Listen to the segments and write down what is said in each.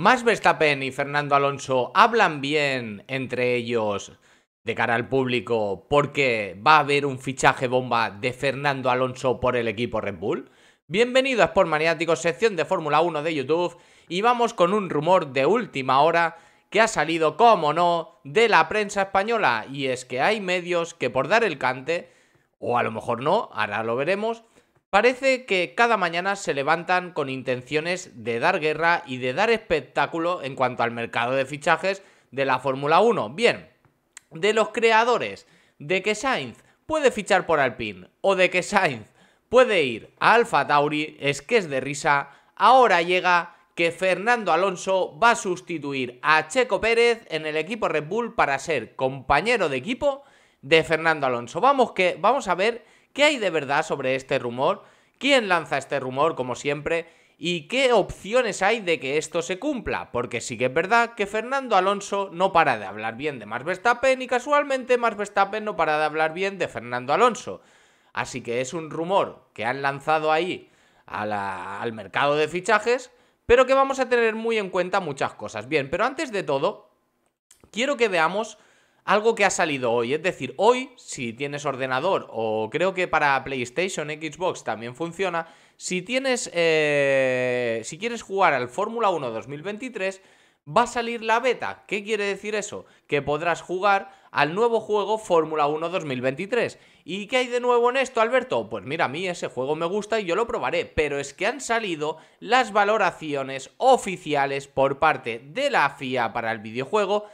¿Más Verstappen y Fernando Alonso hablan bien entre ellos de cara al público porque va a haber un fichaje bomba de Fernando Alonso por el equipo Red Bull. Bienvenidos a Sport Maniáticos, sección de Fórmula 1 de YouTube y vamos con un rumor de última hora que ha salido, como no, de la prensa española y es que hay medios que por dar el cante, o a lo mejor no, ahora lo veremos, Parece que cada mañana se levantan con intenciones de dar guerra y de dar espectáculo en cuanto al mercado de fichajes de la Fórmula 1. Bien, de los creadores de que Sainz puede fichar por Alpine o de que Sainz puede ir a Alfa Tauri, es que es de risa, ahora llega que Fernando Alonso va a sustituir a Checo Pérez en el equipo Red Bull para ser compañero de equipo de Fernando Alonso. Vamos que vamos a ver ¿Qué hay de verdad sobre este rumor? ¿Quién lanza este rumor, como siempre? ¿Y qué opciones hay de que esto se cumpla? Porque sí que es verdad que Fernando Alonso no para de hablar bien de Max Verstappen y casualmente Max Verstappen no para de hablar bien de Fernando Alonso. Así que es un rumor que han lanzado ahí al mercado de fichajes, pero que vamos a tener muy en cuenta muchas cosas. Bien, pero antes de todo, quiero que veamos algo que ha salido hoy. Es decir, hoy, si tienes ordenador o creo que para PlayStation, Xbox también funciona, si tienes, eh, si quieres jugar al Fórmula 1 2023, va a salir la beta. ¿Qué quiere decir eso? Que podrás jugar al nuevo juego Fórmula 1 2023. ¿Y qué hay de nuevo en esto, Alberto? Pues mira, a mí ese juego me gusta y yo lo probaré, pero es que han salido las valoraciones oficiales por parte de la FIA para el videojuego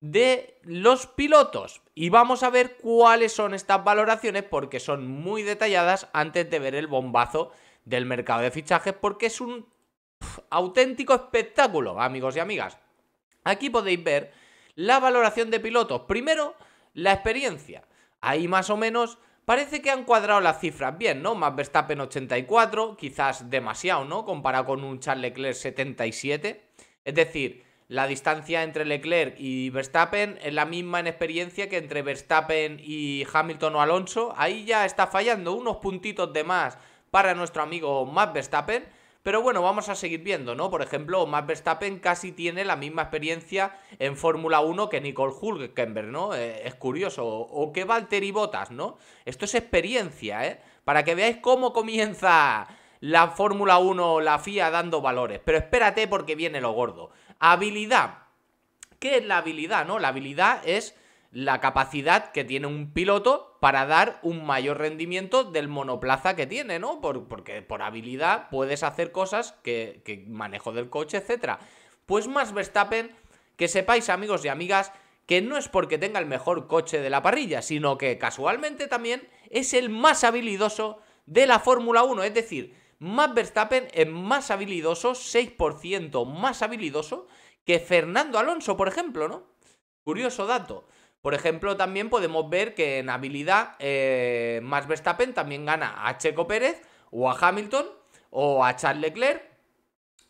de los pilotos. Y vamos a ver cuáles son estas valoraciones porque son muy detalladas antes de ver el bombazo del mercado de fichajes porque es un auténtico espectáculo, amigos y amigas. Aquí podéis ver la valoración de pilotos. Primero, la experiencia. Ahí más o menos parece que han cuadrado las cifras bien, ¿no? Más Verstappen 84, quizás demasiado, ¿no? Comparado con un Charles Leclerc 77. Es decir, la distancia entre Leclerc y Verstappen es la misma en experiencia que entre Verstappen y Hamilton o Alonso. Ahí ya está fallando unos puntitos de más para nuestro amigo Matt Verstappen. Pero bueno, vamos a seguir viendo, ¿no? Por ejemplo, Max Verstappen casi tiene la misma experiencia en Fórmula 1 que Nicole Hulkenberg, ¿no? Eh, es curioso. O que y Bottas, ¿no? Esto es experiencia, ¿eh? Para que veáis cómo comienza la Fórmula 1, la FIA dando valores. Pero espérate porque viene lo gordo. Habilidad. ¿Qué es la habilidad? No? La habilidad es la capacidad que tiene un piloto para dar un mayor rendimiento del monoplaza que tiene, ¿no? Por, porque por habilidad puedes hacer cosas que, que manejo del coche, etc. Pues más Verstappen, que sepáis amigos y amigas, que no es porque tenga el mejor coche de la parrilla, sino que casualmente también es el más habilidoso de la Fórmula 1, es decir, Max Verstappen es más habilidoso, 6% más habilidoso que Fernando Alonso, por ejemplo, ¿no? Curioso dato. Por ejemplo, también podemos ver que en habilidad Más eh, Max Verstappen también gana a Checo Pérez o a Hamilton o a Charles Leclerc.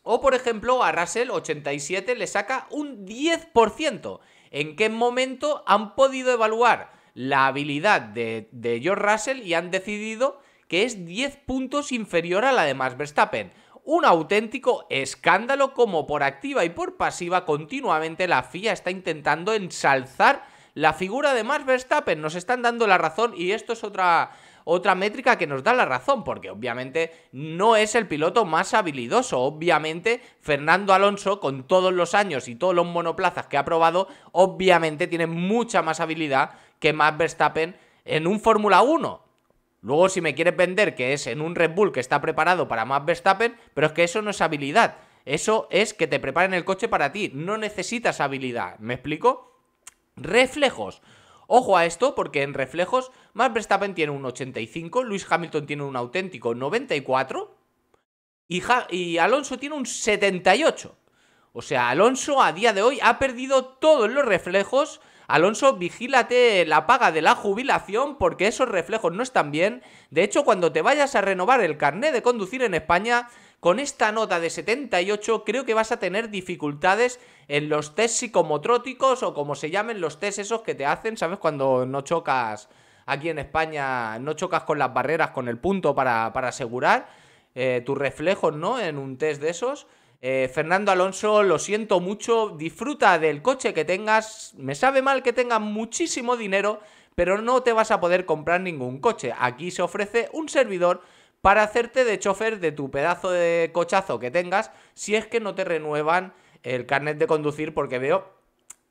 O por ejemplo, a Russell 87 le saca un 10%. ¿En qué momento han podido evaluar la habilidad de, de George Russell y han decidido que es 10 puntos inferior a la de Max Verstappen. Un auténtico escándalo como por activa y por pasiva continuamente la FIA está intentando ensalzar la figura de Max Verstappen. Nos están dando la razón y esto es otra otra métrica que nos da la razón, porque obviamente no es el piloto más habilidoso. Obviamente, Fernando Alonso, con todos los años y todos los monoplazas que ha probado, obviamente tiene mucha más habilidad que Max Verstappen en un Fórmula 1. Luego, si me quieres vender que es en un Red Bull que está preparado para más Verstappen, pero es que eso no es habilidad. Eso es que te preparen el coche para ti. No necesitas habilidad. ¿Me explico? Reflejos. Ojo a esto porque en reflejos Max Verstappen tiene un 85, Luis Hamilton tiene un auténtico 94 y, y, Alonso tiene un 78. O sea, Alonso a día de hoy ha perdido todos los reflejos Alonso, vigílate la paga de la jubilación porque esos reflejos no están bien. De hecho, cuando te vayas a renovar el carnet de conducir en España, con esta nota de 78 creo que vas a tener dificultades en los test psicomotróticos o como se llamen los test esos que te hacen, ¿sabes? Cuando no chocas aquí en España, no chocas con las barreras, con el punto para, asegurar eh, tus reflejos, ¿no? En un test de esos. Eh, Fernando Alonso, lo siento mucho, disfruta del coche que tengas, me sabe mal que tengas muchísimo dinero, pero no te vas a poder comprar ningún coche. Aquí se ofrece un servidor para hacerte de chofer de tu pedazo de cochazo que tengas si es que no te renuevan el carnet de conducir porque veo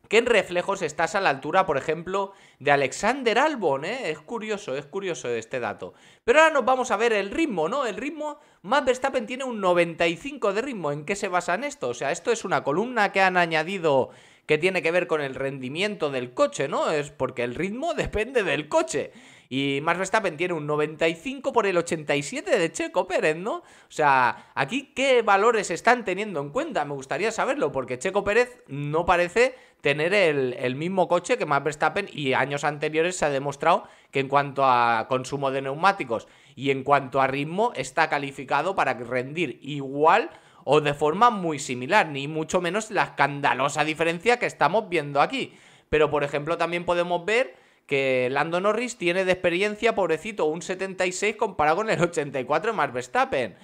que en reflejos estás a la altura, por ejemplo, de Alexander Albon, ¿eh? Es curioso, es curioso este dato. Pero ahora nos vamos a ver el ritmo, ¿no? El ritmo, Max Verstappen tiene un 95 de ritmo. ¿En qué se basa en esto? O sea, esto es una columna que han añadido que tiene que ver con el rendimiento del coche, ¿no? Es porque el ritmo depende del coche. Y Max Verstappen tiene un 95 por el 87 de Checo Pérez, ¿no? O sea, aquí qué valores están teniendo en cuenta, me gustaría saberlo, porque Checo Pérez no parece tener el, mismo coche que Max Verstappen y años anteriores se ha demostrado que en cuanto a consumo de neumáticos y en cuanto a ritmo está calificado para rendir igual o de forma muy similar, ni mucho menos la escandalosa diferencia que estamos viendo aquí. Pero por ejemplo también podemos ver que Lando Norris tiene de experiencia, pobrecito, un 76 comparado con el 84 de Max Verstappen.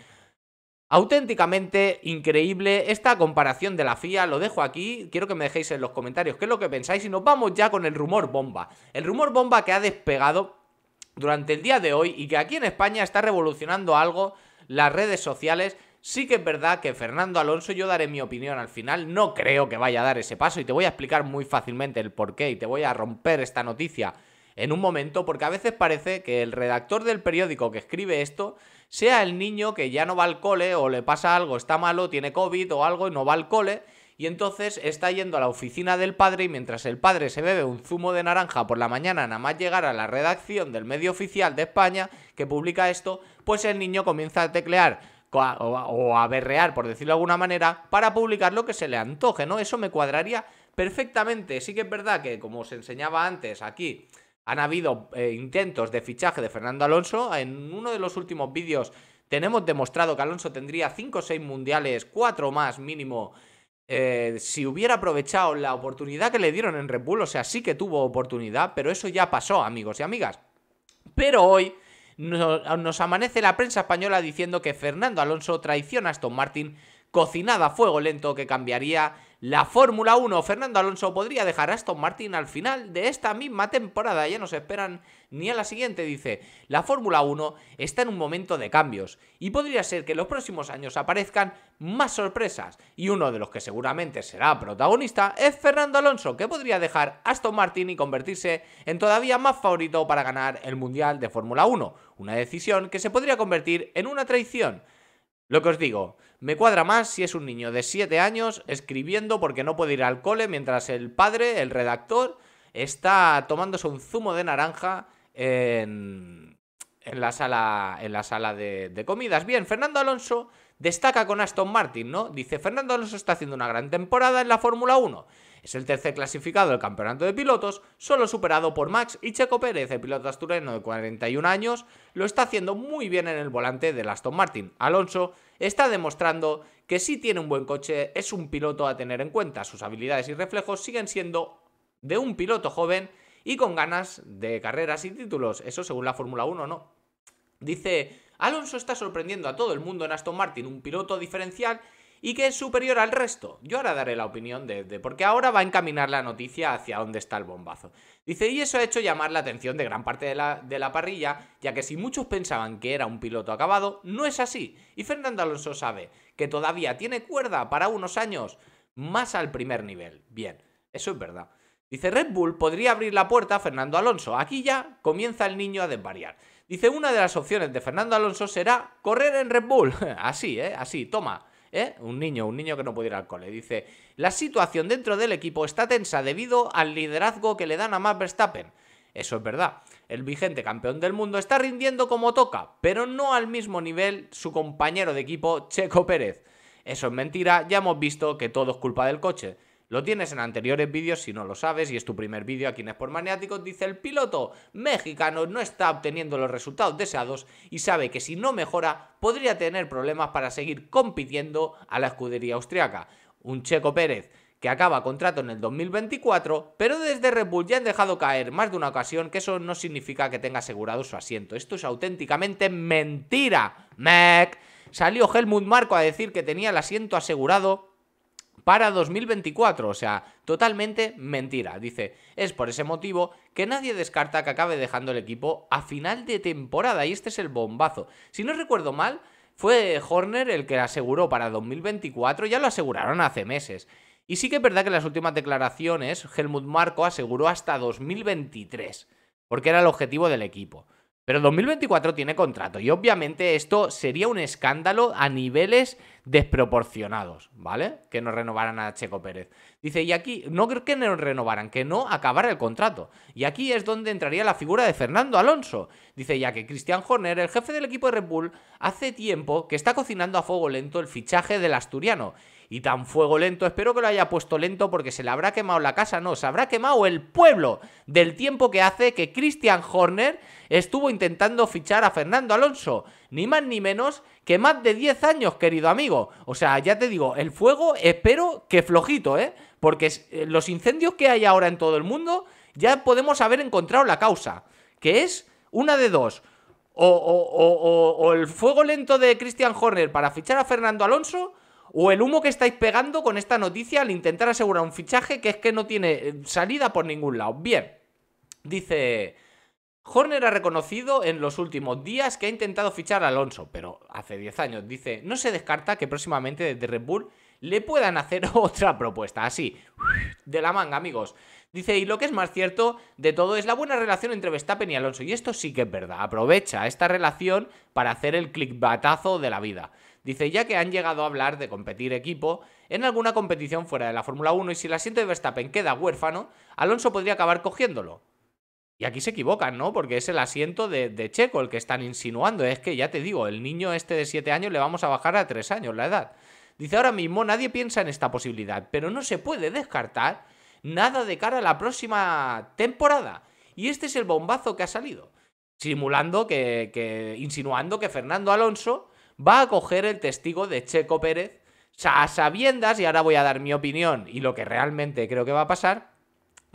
Auténticamente increíble esta comparación de la FIA, lo dejo aquí, quiero que me dejéis en los comentarios qué es lo que pensáis y nos vamos ya con el rumor bomba. El rumor bomba que ha despegado durante el día de hoy y que aquí en España está revolucionando algo las redes sociales Sí que es verdad que Fernando Alonso, yo daré mi opinión al final, no creo que vaya a dar ese paso y te voy a explicar muy fácilmente el porqué y te voy a romper esta noticia en un momento porque a veces parece que el redactor del periódico que escribe esto sea el niño que ya no va al cole o le pasa algo, está malo, tiene COVID o algo y no va al cole y entonces está yendo a la oficina del padre y mientras el padre se bebe un zumo de naranja por la mañana nada más llegar a la redacción del medio oficial de España que publica esto, pues el niño comienza a teclear o a, berrear, por decirlo de alguna manera, para publicar lo que se le antoje, ¿no? Eso me cuadraría perfectamente. Sí que es verdad que, como os enseñaba antes, aquí han habido eh, intentos de fichaje de Fernando Alonso. En uno de los últimos vídeos tenemos demostrado que Alonso tendría 5 o 6 mundiales, 4 más mínimo, eh, si hubiera aprovechado la oportunidad que le dieron en Red Bull. O sea, sí que tuvo oportunidad, pero eso ya pasó, amigos y amigas. Pero hoy nos amanece la prensa española diciendo que Fernando Alonso traiciona a Aston Martin cocinada a fuego lento que cambiaría la Fórmula 1. Fernando Alonso podría dejar a Aston Martin al final de esta misma temporada, ya no se esperan ni a la siguiente, dice. La Fórmula 1 está en un momento de cambios y podría ser que en los próximos años aparezcan más sorpresas y uno de los que seguramente será protagonista es Fernando Alonso, que podría dejar a Aston Martin y convertirse en todavía más favorito para ganar el Mundial de Fórmula 1, una decisión que se podría convertir en una traición. Lo que os digo, me cuadra más si es un niño de 7 años escribiendo porque no puede ir al cole mientras el padre, el redactor, está tomándose un zumo de naranja en, la sala, en la sala de, comidas. Bien, Fernando Alonso destaca con Aston Martin, ¿no? Dice, Fernando Alonso está haciendo una gran temporada en la Fórmula 1. Es el tercer clasificado del campeonato de pilotos, solo superado por Max y Checo Pérez, el piloto asturiano de 41 años, lo está haciendo muy bien en el volante del Aston Martin. Alonso está demostrando que si tiene un buen coche, es un piloto a tener en cuenta. Sus habilidades y reflejos siguen siendo de un piloto joven y con ganas de carreras y títulos. Eso según la Fórmula 1, ¿no? Dice, Alonso está sorprendiendo a todo el mundo en Aston Martin, un piloto diferencial y que es superior al resto. Yo ahora daré la opinión de, porque ahora va a encaminar la noticia hacia dónde está el bombazo. Dice, y eso ha hecho llamar la atención de gran parte de la, de la parrilla, ya que si muchos pensaban que era un piloto acabado, no es así. Y Fernando Alonso sabe que todavía tiene cuerda para unos años más al primer nivel. Bien, eso es verdad. Dice, Red Bull podría abrir la puerta a Fernando Alonso. Aquí ya comienza el niño a desvariar. Dice, una de las opciones de Fernando Alonso será correr en Red Bull. así, ¿eh? Así, toma. ¿Eh? Un niño, un niño que no puede ir al cole. Dice, la situación dentro del equipo está tensa debido al liderazgo que le dan a Max Verstappen. Eso es verdad. El vigente campeón del mundo está rindiendo como toca, pero no al mismo nivel su compañero de equipo Checo Pérez. Eso es mentira, ya hemos visto que todo es culpa del coche. Lo tienes en anteriores vídeos si no lo sabes y es tu primer vídeo aquí en Sport Maniáticos. Dice el piloto mexicano no está obteniendo los resultados deseados y sabe que si no mejora podría tener problemas para seguir compitiendo a la escudería austriaca. Un Checo Pérez que acaba contrato en el 2024, pero desde Red Bull ya han dejado caer más de una ocasión que eso no significa que tenga asegurado su asiento. Esto es auténticamente mentira. mac Salió Helmut Marco a decir que tenía el asiento asegurado para 2024, o sea, totalmente mentira. Dice, es por ese motivo que nadie descarta que acabe dejando el equipo a final de temporada y este es el bombazo. Si no recuerdo mal, fue Horner el que aseguró para 2024, ya lo aseguraron hace meses. Y sí que es verdad que en las últimas declaraciones Helmut Marco aseguró hasta 2023, porque era el objetivo del equipo. Pero 2024 tiene contrato y obviamente esto sería un escándalo a niveles desproporcionados, ¿vale? Que no renovaran a Checo Pérez. Dice, y aquí, no creo que no renovaran, que no acabara el contrato. Y aquí es donde entraría la figura de Fernando Alonso. Dice, ya que Christian Horner, el jefe del equipo de Red Bull, hace tiempo que está cocinando a fuego lento el fichaje del asturiano y tan fuego lento. Espero que lo haya puesto lento porque se le habrá quemado la casa, no, se habrá quemado el pueblo del tiempo que hace que Christian Horner estuvo intentando fichar a Fernando Alonso, ni más ni menos que más de 10 años, querido amigo. O sea, ya te digo, el fuego espero que flojito, ¿eh? Porque eh, los incendios que hay ahora en todo el mundo ya podemos haber encontrado la causa, que es una de dos. O, o, o, o, el fuego lento de Christian Horner para fichar a Fernando Alonso, o el humo que estáis pegando con esta noticia al intentar asegurar un fichaje que es que no tiene eh, salida por ningún lado. Bien, dice... Horner ha reconocido en los últimos días que ha intentado fichar a Alonso, pero hace 10 años. Dice, no se descarta que próximamente desde Red Bull le puedan hacer otra propuesta, así, de la manga, amigos. Dice, y lo que es más cierto de todo es la buena relación entre Verstappen y Alonso. Y esto sí que es verdad, aprovecha esta relación para hacer el clickbatazo de la vida. Dice, ya que han llegado a hablar de competir equipo en alguna competición fuera de la Fórmula 1 y si el asiento de Verstappen queda huérfano, Alonso podría acabar cogiéndolo. Y aquí se equivocan, ¿no? Porque es el asiento de, Checo el que están insinuando. Es que ya te digo, el niño este de 7 años le vamos a bajar a 3 años la edad. Dice, ahora mismo nadie piensa en esta posibilidad, pero no se puede descartar nada de cara a la próxima temporada. Y este es el bombazo que ha salido. Simulando que, que insinuando que Fernando Alonso va a coger el testigo de Checo Pérez, a sabiendas, y ahora voy a dar mi opinión y lo que realmente creo que va a pasar,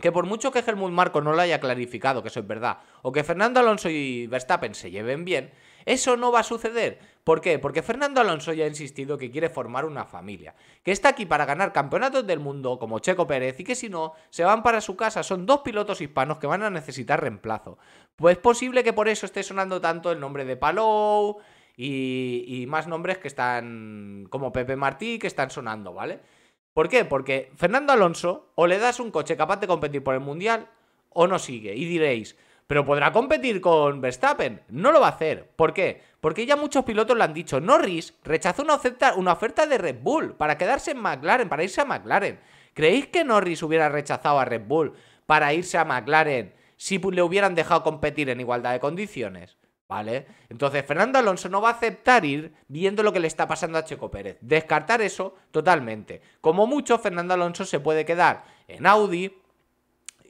que por mucho que Helmut Marco no lo haya clarificado, que eso es verdad, o que Fernando Alonso y Verstappen se lleven bien, eso no va a suceder. ¿Por qué? Porque Fernando Alonso ya ha insistido que quiere formar una familia, que está aquí para ganar campeonatos del mundo como Checo Pérez y que si no, se van para su casa. Son dos pilotos hispanos que van a necesitar reemplazo. Pues es posible que por eso esté sonando tanto el nombre de Palou, y, más nombres que están como Pepe Martí, que están sonando, ¿vale? ¿Por qué? Porque Fernando Alonso o le das un coche capaz de competir por el Mundial o no sigue. Y diréis, pero podrá competir con Verstappen. No lo va a hacer. ¿Por qué? Porque ya muchos pilotos lo han dicho. Norris rechazó una oferta, una oferta de Red Bull para quedarse en McLaren, para irse a McLaren. ¿Creéis que Norris hubiera rechazado a Red Bull para irse a McLaren si le hubieran dejado competir en igualdad de condiciones? ¿Vale? Entonces, Fernando Alonso no va a aceptar ir viendo lo que le está pasando a Checo Pérez. Descartar eso totalmente. Como mucho, Fernando Alonso se puede quedar en Audi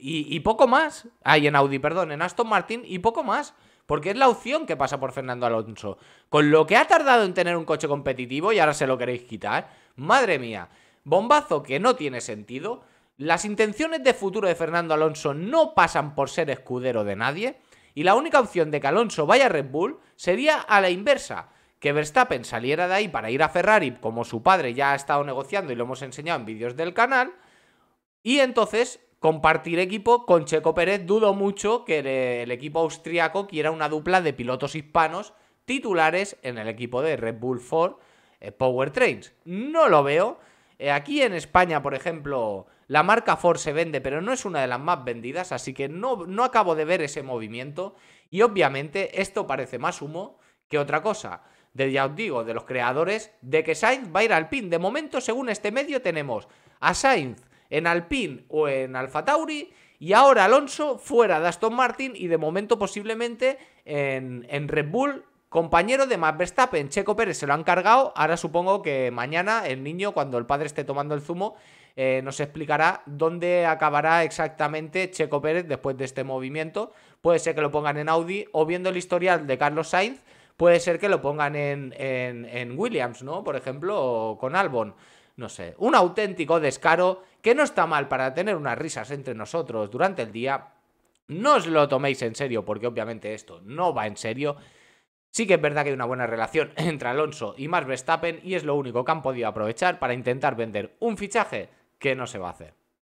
y, poco más. Ay, en Audi, perdón, en Aston Martin y poco más. Porque es la opción que pasa por Fernando Alonso. Con lo que ha tardado en tener un coche competitivo y ahora se lo queréis quitar. Madre mía. Bombazo que no tiene sentido. Las intenciones de futuro de Fernando Alonso no pasan por ser escudero de nadie y la única opción de que Alonso vaya a Red Bull sería a la inversa, que Verstappen saliera de ahí para ir a Ferrari, como su padre ya ha estado negociando y lo hemos enseñado en vídeos del canal, y entonces compartir equipo con Checo Pérez. Dudo mucho que el, equipo austriaco quiera una dupla de pilotos hispanos titulares en el equipo de Red Bull Ford eh, Power Trains. No lo veo. Eh, aquí en España, por ejemplo, la marca Ford se vende, pero no es una de las más vendidas, así que no, no acabo de ver ese movimiento. Y obviamente esto parece más humo que otra cosa. De, ya os digo, de los creadores, de que Sainz va a ir al PIN. De momento, según este medio, tenemos a Sainz en Alpine o en Alfa Tauri y ahora Alonso fuera de Aston Martin y de momento posiblemente en, Red Bull, compañero de Max Verstappen. Checo Pérez se lo han cargado, ahora supongo que mañana el niño, cuando el padre esté tomando el zumo, eh, nos explicará dónde acabará exactamente Checo Pérez después de este movimiento. Puede ser que lo pongan en Audi o viendo el historial de Carlos Sainz, puede ser que lo pongan en, Williams, ¿no? Por ejemplo, o con Albon. No sé, un auténtico descaro que no está mal para tener unas risas entre nosotros durante el día. No os lo toméis en serio, porque obviamente esto no va en serio. Sí que es verdad que hay una buena relación entre Alonso y Max Verstappen y es lo único que han podido aprovechar para intentar vender un fichaje que no se va a hacer.